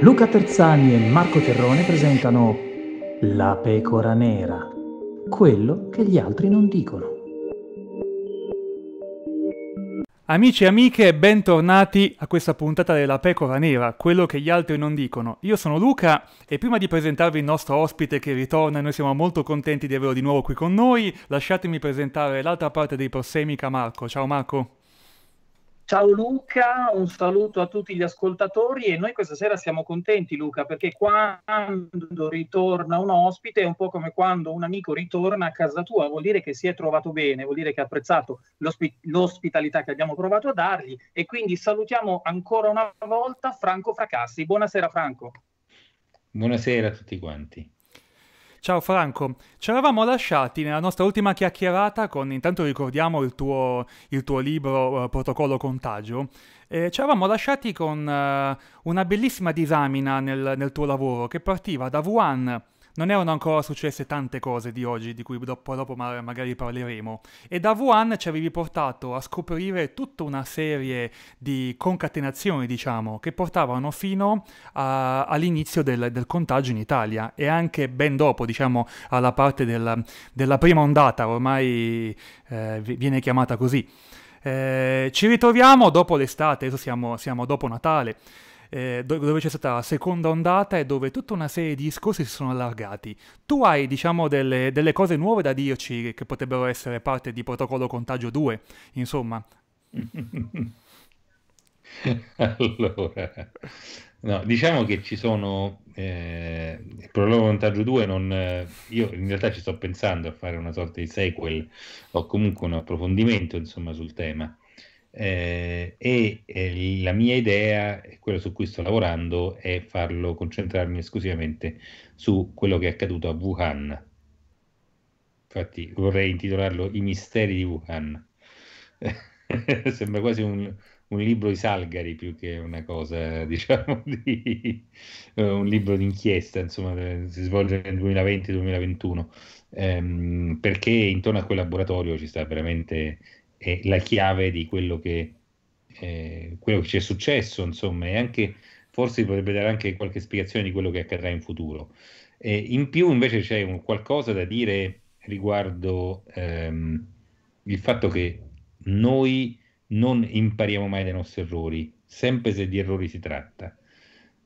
Luca Terzani e Marco Terrone presentano La pecora nera, quello che gli altri non dicono. Amici e amiche, bentornati a questa puntata della Pecora Nera, quello che gli altri non dicono. Io sono Luca e prima di presentarvi il nostro ospite che ritorna, noi siamo molto contenti di averlo di nuovo qui con noi, lasciatemi presentare l'altra parte dei Prossemica Marco. Ciao Marco. Ciao Luca, un saluto a tutti gli ascoltatori e noi questa sera siamo contenti Luca perché quando ritorna un ospite è un po' come quando un amico ritorna a casa tua, vuol dire che si è trovato bene, vuol dire che ha apprezzato l'osp- l'ospitalità che abbiamo provato a dargli e quindi salutiamo ancora una volta Franco Fracassi. Buonasera Franco. Buonasera a tutti quanti. Ciao Franco, ci eravamo lasciati nella nostra ultima chiacchierata con, intanto ricordiamo il tuo, il tuo libro uh, Protocollo Contagio, eh, ci eravamo lasciati con uh, una bellissima disamina nel, nel tuo lavoro che partiva da Wuhan non erano ancora successe tante cose di oggi, di cui dopo, dopo magari parleremo. E da Wuhan ci avevi portato a scoprire tutta una serie di concatenazioni, diciamo, che portavano fino a- all'inizio del-, del, contagio in Italia e anche ben dopo, diciamo, alla parte del- della prima ondata, ormai eh, viene chiamata così. Eh, ci ritroviamo dopo l'estate, adesso siamo, siamo dopo Natale eh, dove c'è stata la seconda ondata e dove tutta una serie di discorsi si sono allargati. Tu hai, diciamo, delle, delle cose nuove da dirci che potrebbero essere parte di protocollo contagio 2, insomma. allora, no, diciamo che ci sono eh, il problema contagio 2 non, eh, io in realtà ci sto pensando a fare una sorta di sequel o comunque un approfondimento insomma sul tema eh, e eh, la mia idea, quella su cui sto lavorando, è farlo concentrarmi esclusivamente su quello che è accaduto a Wuhan. Infatti vorrei intitolarlo I misteri di Wuhan. Sembra quasi un, un libro di Salgari più che una cosa, diciamo, di, eh, un libro d'inchiesta, insomma, eh, si svolge nel 2020-2021, ehm, perché intorno a quel laboratorio ci sta veramente è la chiave di quello che, eh, quello che ci è successo, insomma, e anche forse potrebbe dare anche qualche spiegazione di quello che accadrà in futuro. Eh, in più invece c'è un, qualcosa da dire riguardo ehm, il fatto che noi non impariamo mai dai nostri errori, sempre se di errori si tratta.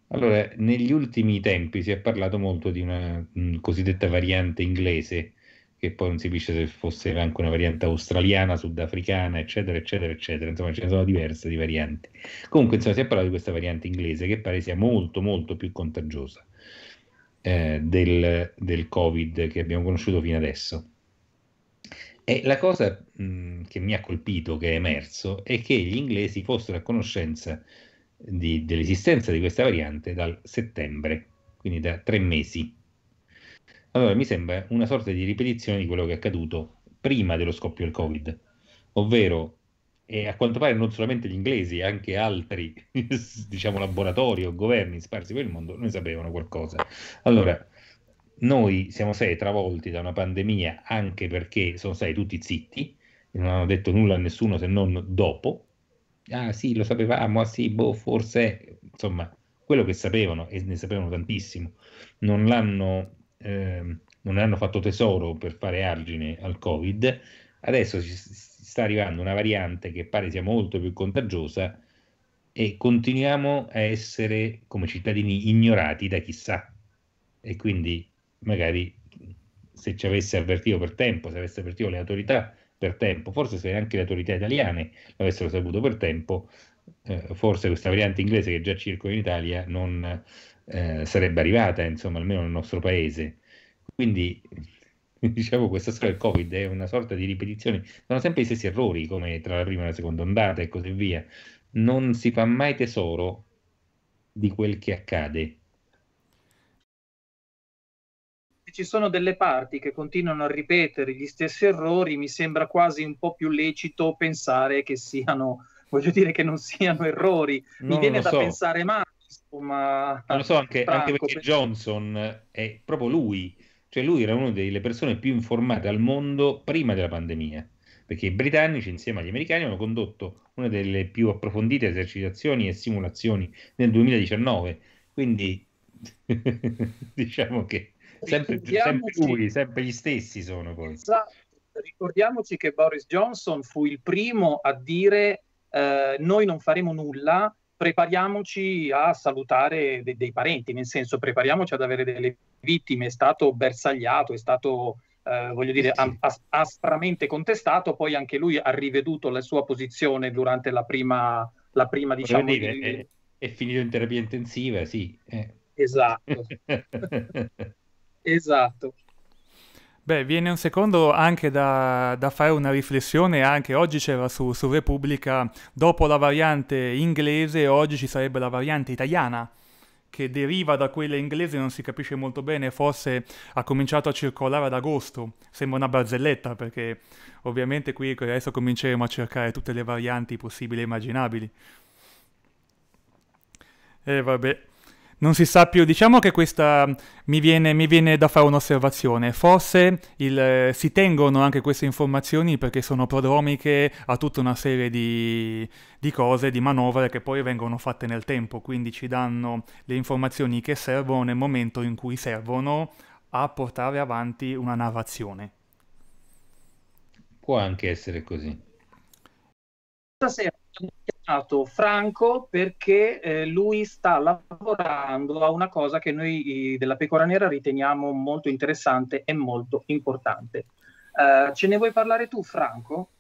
Allora, negli ultimi tempi si è parlato molto di una mh, mm, cosiddetta variante inglese, che poi non si capisce se fosse anche una variante australiana, sudafricana, eccetera, eccetera, eccetera. Insomma, ce ne sono diverse di varianti. Comunque, insomma, si è parlato di questa variante inglese che pare sia molto, molto più contagiosa eh, del, del, Covid che abbiamo conosciuto fino adesso. E la cosa mh, mm, che mi ha colpito, che è emerso, è che gli inglesi fossero a conoscenza di, dell'esistenza di questa variante dal settembre, quindi da tre mesi allora, mi sembra una sorta di ripetizione di quello che è accaduto prima dello scoppio del Covid, ovvero e a quanto pare non solamente gli inglesi, anche altri diciamo laboratori o governi sparsi per il mondo ne sapevano qualcosa. Allora, noi siamo stati travolti da una pandemia anche perché sono stati tutti zitti, non hanno detto nulla a nessuno se non dopo. Ah sì, lo sapevamo, ah sì, boh, forse, insomma, quello che sapevano e ne sapevano tantissimo, non l'hanno eh, non hanno fatto tesoro per fare argine al Covid, adesso ci sta arrivando una variante che pare sia molto più contagiosa e continuiamo a essere come cittadini ignorati da chissà e quindi magari se ci avesse avvertito per tempo, se avesse avvertito le autorità per tempo, forse se anche le autorità italiane l'avessero saputo per tempo, eh, forse questa variante inglese che già circola in Italia non eh, sarebbe arrivata, insomma, almeno nel nostro paese. Quindi dicevo, questa storia del Covid è una sorta di ripetizione, sono sempre gli stessi errori come tra la prima e la seconda ondata e così via. Non si fa mai tesoro di quel che accade. Ci sono delle parti che continuano a ripetere gli stessi errori, mi sembra quasi un po' più lecito pensare che siano, voglio dire, che non siano errori. Mi viene da so. pensare male. Ma non lo so, anche, Franco, anche perché Johnson è proprio lui cioè lui era una delle persone più informate al mondo prima della pandemia, perché i britannici insieme agli americani hanno condotto una delle più approfondite esercitazioni e simulazioni nel 2019. Quindi diciamo che sempre, sempre lui, sempre gli stessi sono poi. Esatto. Ricordiamoci che Boris Johnson fu il primo a dire eh, noi non faremo nulla prepariamoci a salutare de- dei parenti, nel senso prepariamoci ad avere delle vittime, è stato bersagliato, è stato eh, voglio dire, ast- astramente contestato, poi anche lui ha riveduto la sua posizione durante la prima, la prima diciamo... Dire, di... è, è, finito in terapia intensiva, sì. Eh. Esatto. esatto. Beh, viene un secondo anche da, da, fare una riflessione, anche oggi c'era su, su Repubblica, dopo la variante inglese, oggi ci sarebbe la variante italiana che deriva da quella inglese, non si capisce molto bene, forse ha cominciato a circolare ad agosto. Sembra una barzelletta perché ovviamente qui adesso cominceremo a cercare tutte le varianti possibili e immaginabili. E eh, vabbè. Non si sa più, diciamo che questa mm, mi viene, mi viene da fare un'osservazione. Forse il, eh, si tengono anche queste informazioni perché sono prodromiche a tutta una serie di, di, cose, di manovre che poi vengono fatte nel tempo, quindi ci danno le informazioni che servono nel momento in cui servono a portare avanti una narrazione. Può anche essere così. Stasera Franco perché eh, lui sta lavorando a una cosa che noi della Pecora Nera riteniamo molto interessante e molto importante. Uh, ce ne vuoi parlare tu, Franco?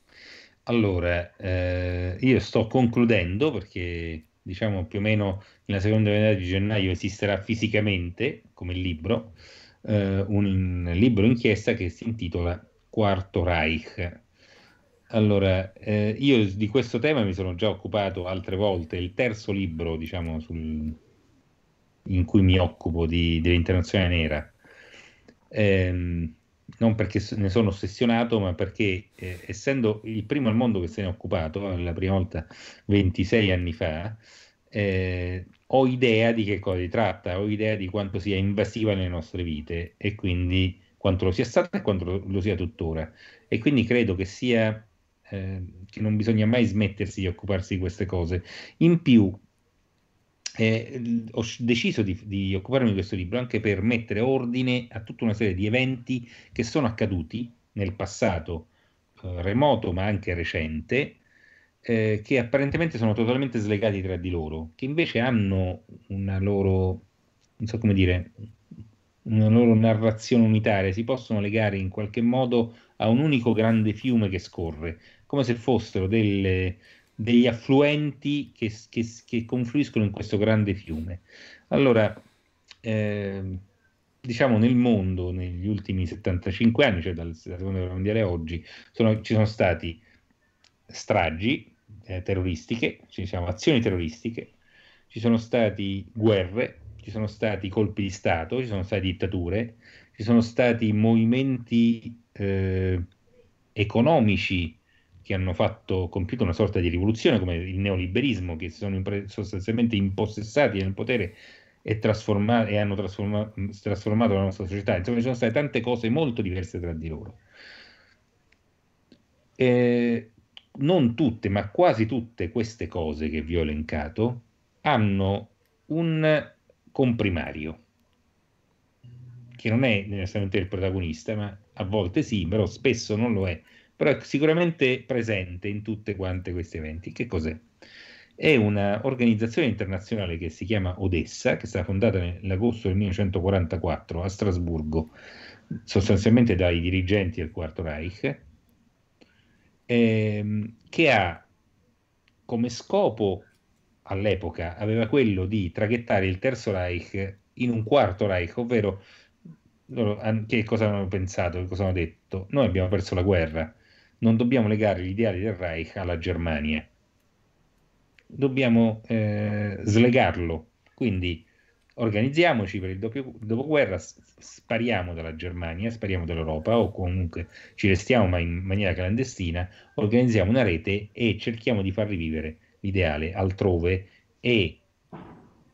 Allora, eh, io sto concludendo perché diciamo più o meno nella seconda metà di gennaio esisterà fisicamente come libro eh, un libro inchiesta che si intitola Quarto Reich allora, eh, io di questo tema mi sono già occupato altre volte, il terzo libro, diciamo, sul, in cui mi occupo di, dell'internazionale nera. Eh, non perché ne sono ossessionato, ma perché eh, essendo il primo al mondo che se ne è occupato, eh, la prima volta 26 anni fa, eh, ho idea di che cosa si tratta, ho idea di quanto sia invasiva nelle nostre vite e quindi quanto lo sia stata e quanto lo sia tuttora. E quindi credo che sia Ehm, che non bisogna mai smettersi di occuparsi di queste cose. In più, eh, ho deciso di, di, occuparmi di questo libro anche per mettere ordine a tutta una serie di eventi che sono accaduti nel passato eh, remoto ma anche recente, eh, che apparentemente sono totalmente slegati tra di loro, che invece hanno una loro, non so come dire, una loro narrazione unitaria, si possono legare in qualche modo a un unico grande fiume che scorre come se fossero delle, degli affluenti che, che, che, confluiscono in questo grande fiume. Allora, eh, diciamo nel mondo negli ultimi 75 anni, cioè dalla seconda guerra mondiale a oggi, sono, ci sono stati stragi eh, terroristiche, ci diciamo azioni terroristiche, ci sono stati guerre, ci sono stati colpi di Stato, ci sono state dittature, ci sono stati movimenti eh, economici che hanno fatto, compiuto una sorta di rivoluzione come il neoliberismo, che si sono impre- sostanzialmente impossessati nel potere e, trasforma- e hanno trasforma- mm, trasformato la nostra società. Insomma, ci sono state tante cose molto diverse tra di loro. E non tutte, ma quasi tutte queste cose che vi ho elencato hanno un comprimario, che non è necessariamente il protagonista, ma a volte sì, però spesso non lo è però è sicuramente presente in tutte quante questi eventi. Che cos'è? È un'organizzazione internazionale che si chiama Odessa, che è stata fondata nell'agosto del 1944 a Strasburgo, sostanzialmente dai dirigenti del Quarto Reich, ehm, che ha come scopo all'epoca aveva quello di traghettare il Terzo Reich in un Quarto Reich, ovvero loro, che cosa hanno pensato, che cosa hanno detto? Noi abbiamo perso la guerra, non dobbiamo legare gli ideali del Reich alla Germania, dobbiamo eh, slegarlo. Quindi organizziamoci per il doppio, dopoguerra, spariamo dalla Germania, spariamo dall'Europa o comunque ci restiamo ma in maniera clandestina, organizziamo una rete e cerchiamo di far rivivere l'ideale altrove e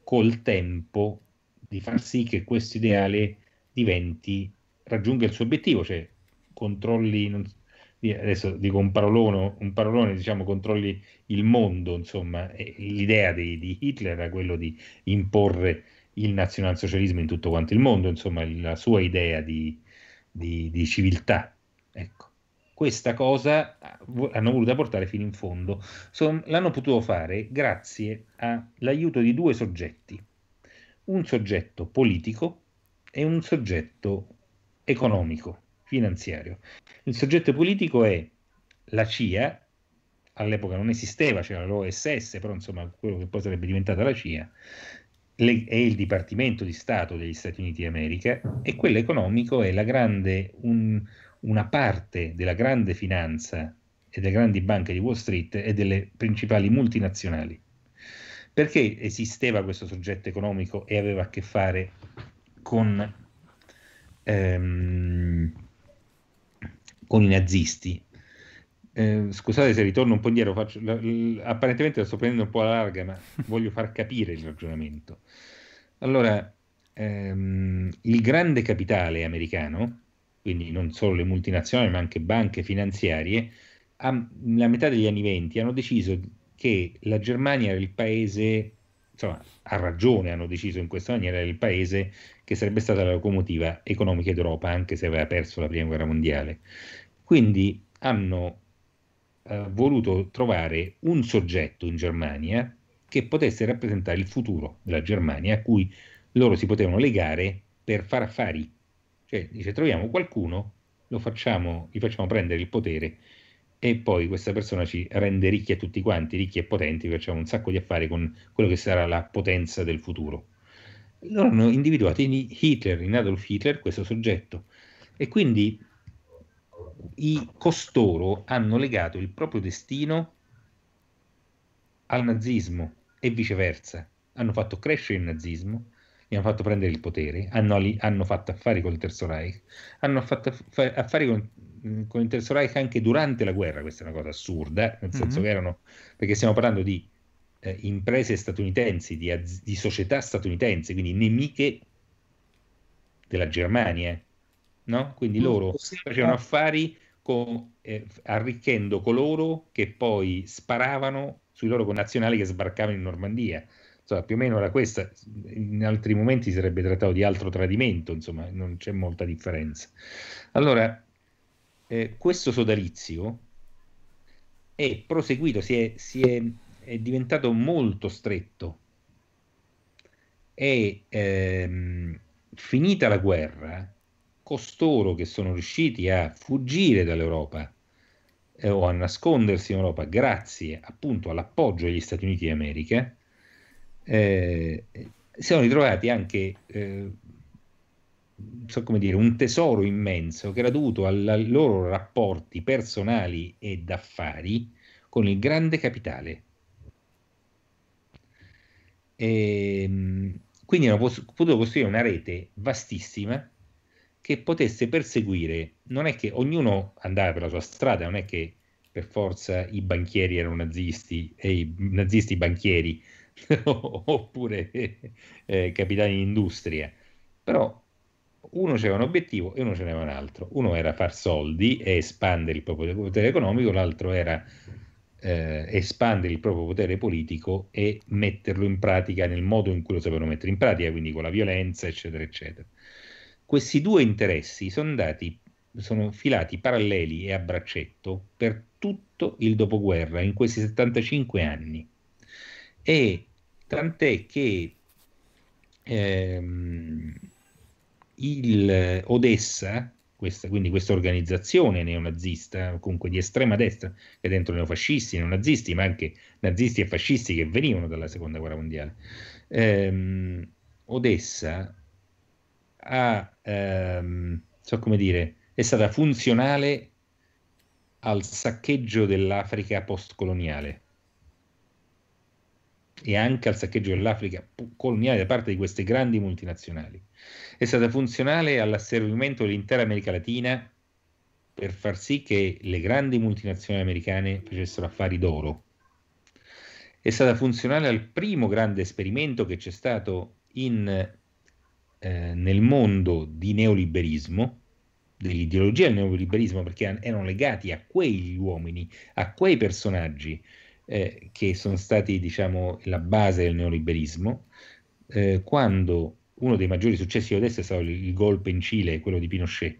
col tempo di far sì che questo ideale diventi, raggiunga il suo obiettivo, cioè controlli, non, adesso dico un parolone, un parolone diciamo controlli il mondo, insomma, l'idea di, di Hitler era quello di imporre il nazionalsocialismo in tutto quanto il mondo, insomma, la sua idea di, di, di civiltà. Ecco. Questa cosa ah, hanno voluto portare fino in fondo. So, l'hanno potuto fare grazie all'aiuto di due soggetti, un soggetto politico e un soggetto economico finanziario. Il soggetto politico è la CIA, all'epoca non esisteva, c'era l'OSS, però insomma quello che poi sarebbe diventata la CIA, le, è il Dipartimento di Stato degli Stati Uniti d'America e quello economico è grande, un, una parte della grande finanza e delle grandi banche di Wall Street e delle principali multinazionali. Perché esisteva questo soggetto economico e aveva a che fare con... Ehm, con i nazisti. Eh, scusate se ritorno un po' indietro, faccio, l- l- apparentemente la sto prendendo un po' alla larga, ma voglio far capire il ragionamento. Allora, ehm, il grande capitale americano, quindi non solo le multinazionali, ma anche banche finanziarie, a, nella metà degli anni venti hanno deciso che la Germania era il paese, insomma, a ragione hanno deciso in questa maniera, era il paese che sarebbe stata la locomotiva economica d'Europa, anche se aveva perso la prima guerra mondiale. Quindi hanno eh, voluto trovare un soggetto in Germania che potesse rappresentare il futuro della Germania, a cui loro si potevano legare per far affari. Cioè, dice, troviamo qualcuno, facciamo, gli facciamo prendere il potere e poi questa persona ci rende ricchi a tutti quanti, ricchi e potenti, facciamo un sacco di affari con quello che sarà la potenza del futuro. Loro hanno individuato in Hitler, in Adolf Hitler, questo soggetto. E quindi i costoro hanno legato il proprio destino al nazismo e viceversa. Hanno fatto crescere il nazismo, gli hanno fatto prendere il potere, hanno, hanno fatto affari con il Terzo Reich, hanno fatto affari con, mm, con, il Terzo Reich anche durante la guerra, questa è una cosa assurda, eh, nel senso mm-hmm. che erano, perché stiamo parlando di eh, imprese statunitensi, di, az- di, società statunitensi, quindi nemiche della Germania, no? Quindi mm, loro facevano affari con, eh, arricchendo coloro che poi sparavano sui loro connazionali che sbarcavano in Normandia. Insomma, più o meno era questa, in altri momenti si sarebbe trattato di altro tradimento, insomma, non c'è molta differenza. Allora, eh, questo sodalizio è proseguito, si è, si è è diventato molto stretto e ehm, finita la guerra, costoro che sono riusciti a fuggire dall'Europa eh, o a nascondersi in Europa grazie appunto all'appoggio degli Stati Uniti d'America, eh, sono ritrovati anche eh, so come dire, un tesoro immenso che era dovuto ai loro rapporti personali e d'affari con il grande capitale e, ehm, quindi hanno potuto costruire una rete vastissima che potesse perseguire, non è che ognuno andava per la sua strada, non è che per forza i banchieri erano nazisti e i nazisti banchieri oppure eh, capitani di industria, però uno c'era un obiettivo e uno ce n'era un altro, uno era far soldi e espandere il proprio potere economico, l'altro era eh, espandere il proprio potere politico e metterlo in pratica nel modo in cui lo sapevano mettere in pratica, quindi con la violenza, eccetera, eccetera. Questi due interessi sono, andati, sono filati paralleli e a braccetto per tutto il dopoguerra, in questi 75 anni. E tant'è che ehm, il Odessa questa, quindi questa organizzazione neonazista, eh, comunque di estrema destra, che dentro neofascisti, neonazisti, ma anche nazisti e fascisti che venivano dalla seconda guerra mondiale. Ehm, Odessa ha, ehm, so come dire, è stata funzionale al saccheggio dell'Africa postcoloniale e anche al saccheggio dell'Africa coloniale da parte di queste grandi multinazionali. È stata funzionale all'asservimento dell'intera America Latina per far sì che le grandi multinazionali americane facessero affari d'oro. È stata funzionale al primo grande esperimento che c'è stato in, eh, nel mondo di neoliberismo, dell'ideologia del neoliberismo, perché erano legati a quegli uomini, a quei personaggi eh, che sono stati diciamo, la base del neoliberismo, eh, quando uno dei maggiori successi della destra è stato il golpe in Cile, quello di Pinochet.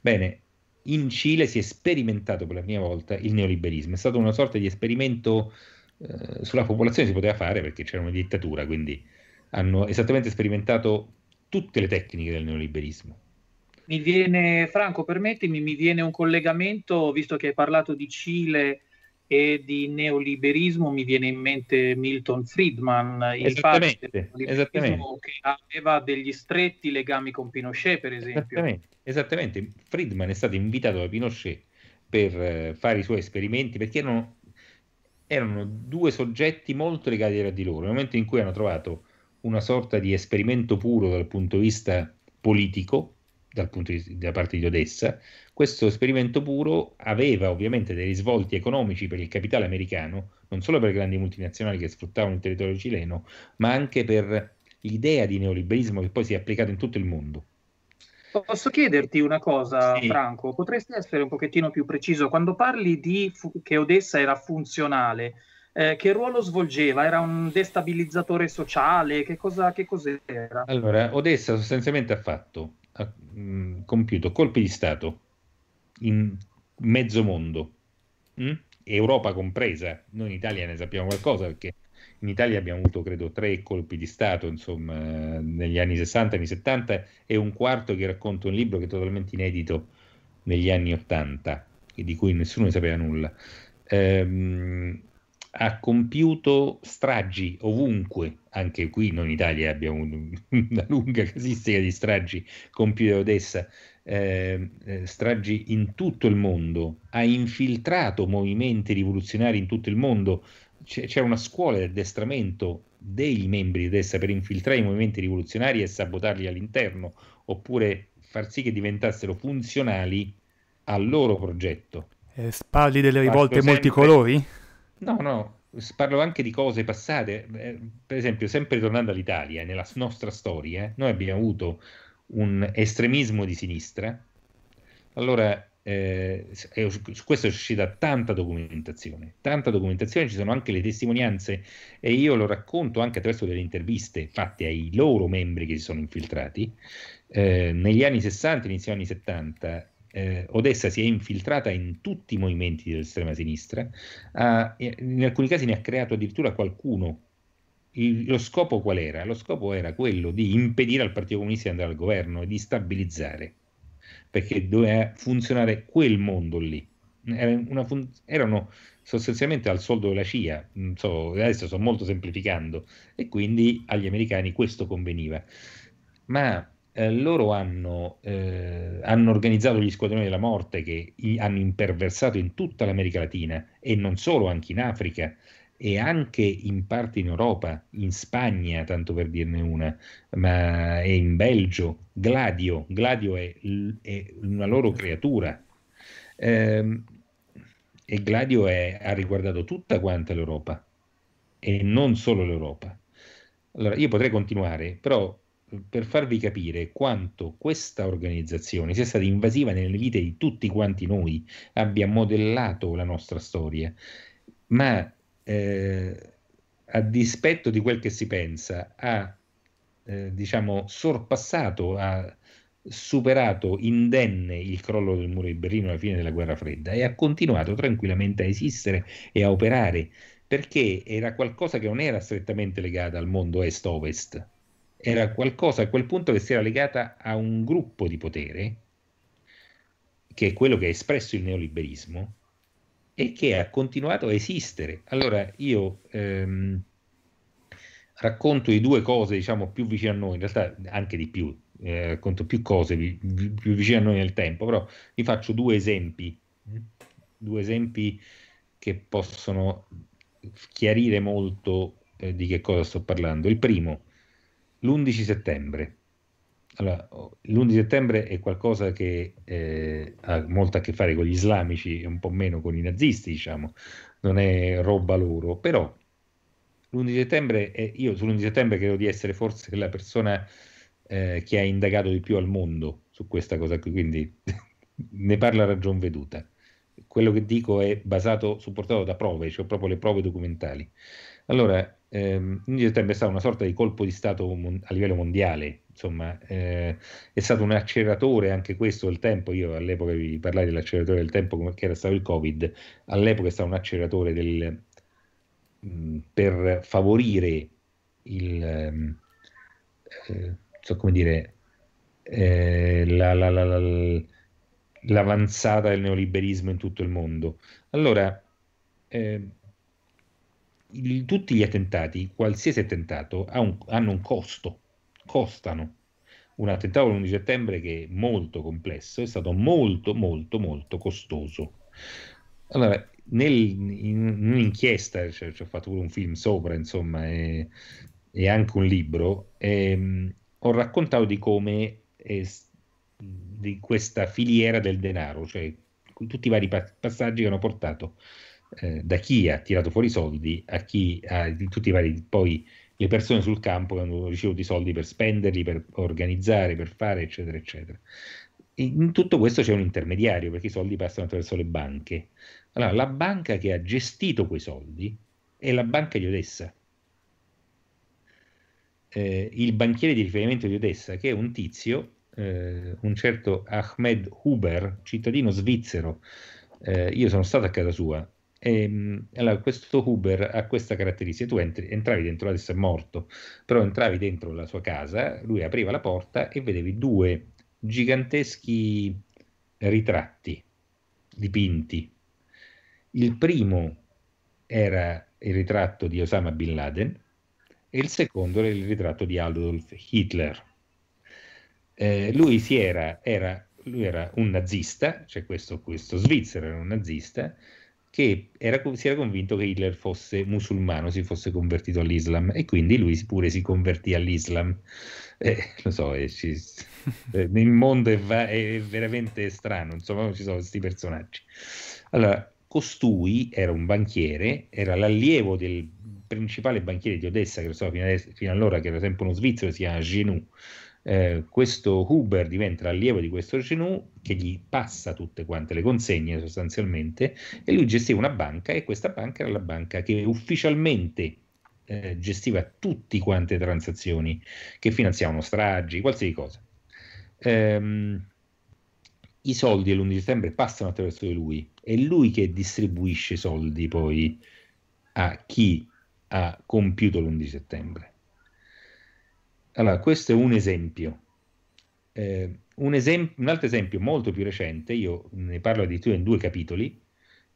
Bene, in Cile si è sperimentato per la prima volta il neoliberismo, è stato una sorta di esperimento eh, sulla popolazione, si poteva fare perché c'era una dittatura, quindi hanno esattamente sperimentato tutte le tecniche del neoliberismo. Mi viene, Franco, permettimi, mi viene un collegamento, visto che hai parlato di Cile e di neoliberismo mi viene in mente Milton Friedman, il padre che aveva degli stretti legami con Pinochet, per esempio. Esattamente, esattamente. Friedman è stato invitato da Pinochet per eh, fare i suoi esperimenti perché erano, erano due soggetti molto legati tra di loro. Nel momento in cui hanno trovato una sorta di esperimento puro dal punto di vista politico, dal punto di vista da parte di Odessa, questo esperimento puro aveva ovviamente dei risvolti economici per il capitale americano, non solo per grandi multinazionali che sfruttavano il territorio cileno, ma anche per l'idea di neoliberismo che poi si è applicata in tutto il mondo. Posso chiederti una cosa, sì. Franco? Potresti essere un pochettino più preciso? Quando parli di fu- che Odessa era funzionale, eh, che ruolo svolgeva? Era un destabilizzatore sociale? Che, cosa, che cos'era? Allora, Odessa sostanzialmente ha fatto ha mm, compiuto colpi di Stato in mezzo mondo, mh? Mm? Europa compresa. Noi in Italia ne sappiamo qualcosa perché in Italia abbiamo avuto credo tre colpi di Stato, insomma, negli anni 60, anni 70 e un quarto che racconta un libro che è totalmente inedito negli anni 80 e di cui nessuno ne sapeva nulla. Ehm, ha compiuto stragi ovunque, anche qui noi in Italia abbiamo una lunga casistica di stragi compiute da Odessa, ehm, eh, stragi in tutto il mondo, ha infiltrato movimenti rivoluzionari in tutto il mondo, c'era una scuola di addestramento dei membri di Odessa per infiltrare i movimenti rivoluzionari e sabotarli all'interno, oppure far sì che diventassero funzionali al loro progetto. Eh, parli delle rivolte sempre... multicolori? No, no, parlo anche di cose passate. Eh, per esempio, sempre tornando all'Italia, eh, nella nostra storia, eh, noi abbiamo avuto un estremismo di sinistra. Allora, eh, su questo è uscita tanta documentazione, tanta documentazione, ci sono anche le testimonianze e io lo racconto anche attraverso delle interviste fatte ai loro membri che si sono infiltrati. Eh, negli anni 60, inizio anni 70, eh, Odessa si è infiltrata in tutti i movimenti dell'estrema sinistra, eh, in alcuni casi ne ha creato addirittura qualcuno. Il, lo scopo qual era? Lo scopo era quello di impedire al Partito Comunista di andare al governo e di stabilizzare, perché doveva funzionare quel mondo lì. Era fun- erano sostanzialmente al soldo della CIA, so, adesso sto molto semplificando, e quindi agli americani questo conveniva. Ma eh, loro hanno, eh, hanno, organizzato gli squadroni della morte che i, hanno imperversato in tutta l'America Latina e non solo, anche in Africa e anche in parte in Europa, in Spagna, tanto per dirne una, ma è in Belgio, Gladio, Gladio è, è una loro creatura. Eh, e Gladio è, ha riguardato tutta quanta l'Europa e non solo l'Europa. Allora, io potrei continuare, però per farvi capire quanto questa organizzazione sia stata invasiva nelle vite di tutti quanti noi, abbia modellato la nostra storia, ma eh, a dispetto di quel che si pensa, ha eh, diciamo sorpassato, ha superato indenne il crollo del muro di Berlino alla fine della guerra fredda e ha continuato tranquillamente a esistere e a operare perché era qualcosa che non era strettamente legata al mondo est-ovest, era qualcosa a quel punto che si era legata a un gruppo di potere, che è quello che ha espresso il neoliberismo, e che ha continuato a esistere. Allora io ehm, racconto di due cose, diciamo, più vicine a noi, in realtà anche di più, eh, racconto più cose vi, vi, più vicine a noi nel tempo, però vi faccio due esempi, mm? due esempi che possono chiarire molto eh, di che cosa sto parlando. Il primo, l'11 settembre. Allora, l'11 settembre è qualcosa che eh, ha molto a che fare con gli islamici e un po' meno con i nazisti, diciamo, non è roba loro, però l'11 settembre, è, io sull'11 settembre credo di essere forse la persona eh, che ha indagato di più al mondo su questa cosa qui, quindi ne parla ragion veduta quello che dico è basato, supportato da prove, cioè proprio le prove documentali. Allora, ehm, in settembre è stato una sorta di colpo di Stato mon- a livello mondiale, insomma, eh, è stato un acceleratore anche questo del tempo, io all'epoca vi parlai dell'acceleratore del tempo che era stato il Covid, all'epoca è stato un acceleratore del, mh, mm, per favorire il, mh, ehm, eh, so come dire, eh, la, la, la, la l'avanzata del neoliberismo in tutto il mondo. Allora, eh, il, tutti gli attentati, qualsiasi attentato, ha un, hanno un costo, costano. Un attentato l'11 settembre che è molto complesso, è stato molto, molto, molto costoso. Allora, nel, in un'inchiesta, cioè, ci ho fatto pure un film sopra, insomma, e, e anche un libro, ehm, ho raccontato di come... È, eh, di questa filiera del denaro, cioè tutti i vari passaggi che hanno portato eh, da chi ha tirato fuori i soldi a chi ha tutti i vari poi le persone sul campo che hanno ricevuto i soldi per spenderli, per organizzare, per fare, eccetera, eccetera. In tutto questo c'è un intermediario perché i soldi passano attraverso le banche. Allora, la banca che ha gestito quei soldi è la banca di Odessa. Eh, il banchiere di riferimento di Odessa, che è un tizio eh, un certo Ahmed Huber, cittadino svizzero. Eh, io sono stato a casa sua. E, ehm, allora, questo Huber ha questa caratteristica: tu entri, entravi dentro, adesso è morto, però entravi dentro la sua casa, lui apriva la porta e vedevi due giganteschi ritratti dipinti. Il primo era il ritratto di Osama Bin Laden e il secondo era il ritratto di Adolf Hitler eh, lui, era, era, lui, era, un nazista, cioè questo, questo svizzero era un nazista, che era, si era convinto che Hitler fosse musulmano, si fosse convertito all'Islam e quindi lui pure si convertì all'Islam. Eh, lo so, eh, ci, eh, il mondo è, va, è, veramente strano, insomma ci sono questi personaggi. Allora, costui era un banchiere, era l'allievo del principale banchiere di Odessa, che lo so fino, adesso, fino allora che era sempre uno svizzero, si chiama Genoux eh, questo Huber diventa l'allievo di questo Genoux che gli passa tutte quante le consegne sostanzialmente e lui gestiva una banca e questa banca era la banca che ufficialmente eh, gestiva tutte quante le transazioni che finanziavano stragi, qualsiasi cosa. Ehm, I soldi l'11 settembre passano attraverso di lui, è lui che distribuisce i soldi poi a chi ha compiuto l'11 settembre allora, questo è un esempio. Eh, un, esem- un, altro esempio molto più recente, io ne parlo addirittura in due capitoli,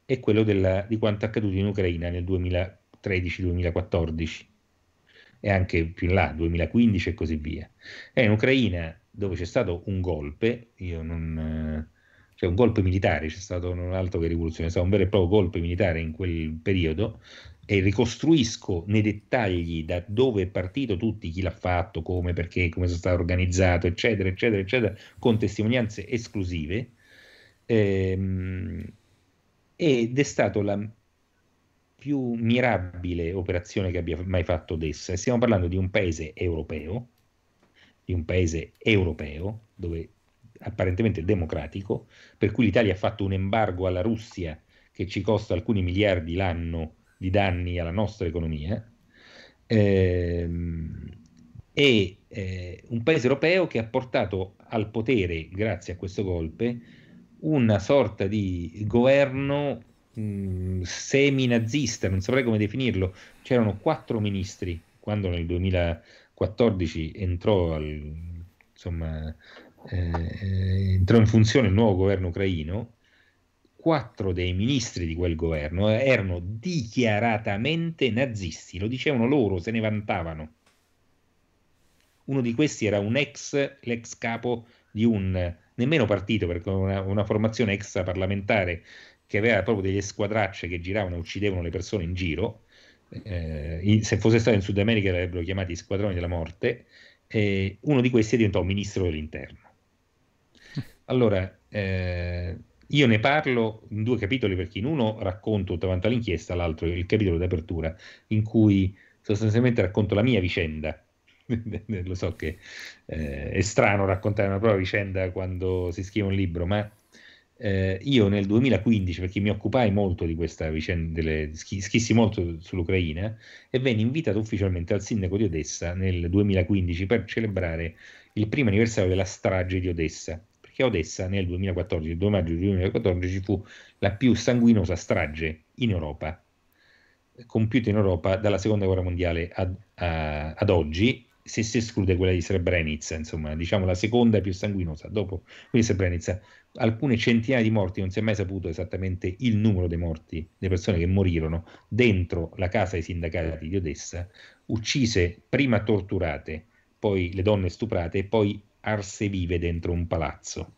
è quello della, di quanto accaduto in Ucraina nel 2013-2014 e anche più in là, 2015 e così via. È in Ucraina dove c'è stato un golpe, non, eh, cioè un golpe militare, c'è stato non altro che rivoluzione, è stato un vero e proprio golpe militare in quel periodo, e ricostruisco nei dettagli da dove è partito tutti, chi l'ha fatto, come, perché, come sono stato organizzato, eccetera, eccetera, eccetera, con testimonianze esclusive. Ehm, ed è stata la più mirabile operazione che abbia mai fatto DES. Stiamo parlando di un paese europeo, di un paese europeo, dove apparentemente democratico, per cui l'Italia ha fatto un embargo alla Russia che ci costa alcuni miliardi l'anno di danni alla nostra economia, ehm, e eh, un paese europeo che ha portato al potere, grazie a questo golpe, una sorta di governo mh, mm, semi-nazista, non saprei come definirlo. C'erano quattro ministri quando nel 2014 entrò, al, insomma, eh, eh, entrò in funzione il nuovo governo ucraino quattro dei ministri di quel governo erano dichiaratamente nazisti, lo dicevano loro, se ne vantavano. Uno di questi era un ex, l'ex capo di un nemmeno partito, perché una, una formazione extra parlamentare che aveva proprio delle squadracce che giravano e uccidevano le persone in giro. Eh, se fosse stato in Sud America l'avrebbero chiamati i squadroni della morte. e uno di questi diventò ministro dell'interno. Allora, eh, io ne parlo in due capitoli perché in uno racconto davanti all'inchiesta, l'altro è il capitolo d'apertura in cui sostanzialmente racconto la mia vicenda. Lo so che eh, è strano raccontare una propria vicenda quando si scrive un libro, ma eh, io nel 2015, perché mi occupai molto di questa vicenda, delle, schissi molto sull'Ucraina, e venni invitato ufficialmente al sindaco di Odessa nel 2015 per celebrare il primo anniversario della strage di Odessa, che a Odessa nel 2014, il 2 maggio 2014, fu la più sanguinosa strage in Europa, compiuta in Europa dalla seconda guerra mondiale ad, a, ad oggi, se si esclude quella di Srebrenica, insomma, diciamo la seconda più sanguinosa dopo quella di Srebrenica, alcune centinaia di morti, non si è mai saputo esattamente il numero dei morti, delle persone che morirono dentro la casa dei sindacati di Odessa, uccise prima torturate, poi le donne stuprate e poi arse vive dentro un palazzo.